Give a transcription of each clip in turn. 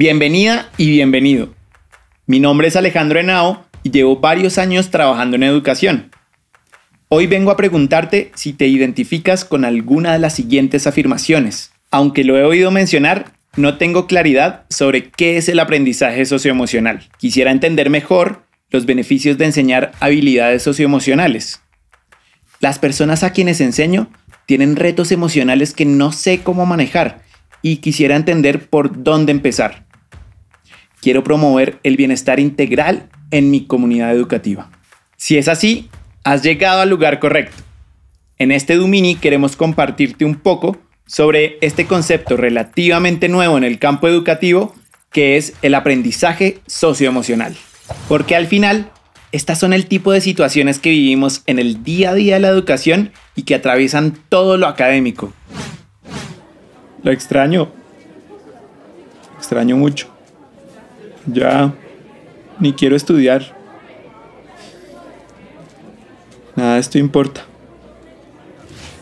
Bienvenida y bienvenido. Mi nombre es Alejandro Henao y llevo varios años trabajando en educación. Hoy vengo a preguntarte si te identificas con alguna de las siguientes afirmaciones. Aunque lo he oído mencionar, no tengo claridad sobre qué es el aprendizaje socioemocional. Quisiera entender mejor los beneficios de enseñar habilidades socioemocionales. Las personas a quienes enseño tienen retos emocionales que no sé cómo manejar y quisiera entender por dónde empezar quiero promover el bienestar integral en mi comunidad educativa. Si es así, has llegado al lugar correcto. En este Dumini queremos compartirte un poco sobre este concepto relativamente nuevo en el campo educativo que es el aprendizaje socioemocional. Porque al final, estas son el tipo de situaciones que vivimos en el día a día de la educación y que atraviesan todo lo académico. Lo extraño. extraño mucho. Ya ni quiero estudiar. Nada esto importa.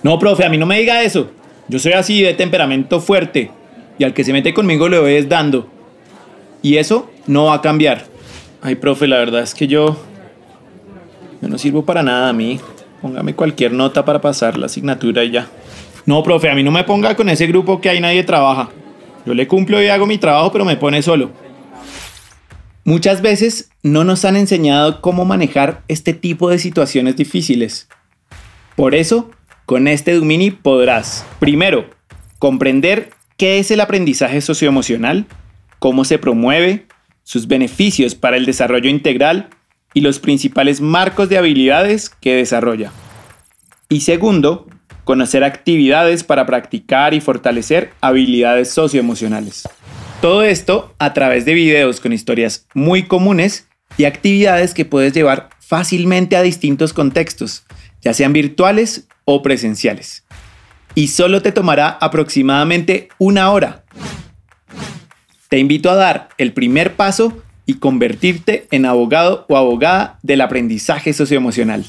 No, profe, a mí no me diga eso. Yo soy así de temperamento fuerte y al que se mete conmigo le es dando. Y eso no va a cambiar. Ay, profe, la verdad es que yo, yo no sirvo para nada a mí. Póngame cualquier nota para pasar la asignatura y ya. No, profe, a mí no me ponga con ese grupo que ahí nadie trabaja. Yo le cumplo y hago mi trabajo, pero me pone solo. Muchas veces no nos han enseñado cómo manejar este tipo de situaciones difíciles. Por eso, con este Dumini podrás, primero, comprender qué es el aprendizaje socioemocional, cómo se promueve, sus beneficios para el desarrollo integral y los principales marcos de habilidades que desarrolla. Y segundo, conocer actividades para practicar y fortalecer habilidades socioemocionales. Todo esto a través de videos con historias muy comunes y actividades que puedes llevar fácilmente a distintos contextos, ya sean virtuales o presenciales. Y solo te tomará aproximadamente una hora. Te invito a dar el primer paso y convertirte en abogado o abogada del aprendizaje socioemocional.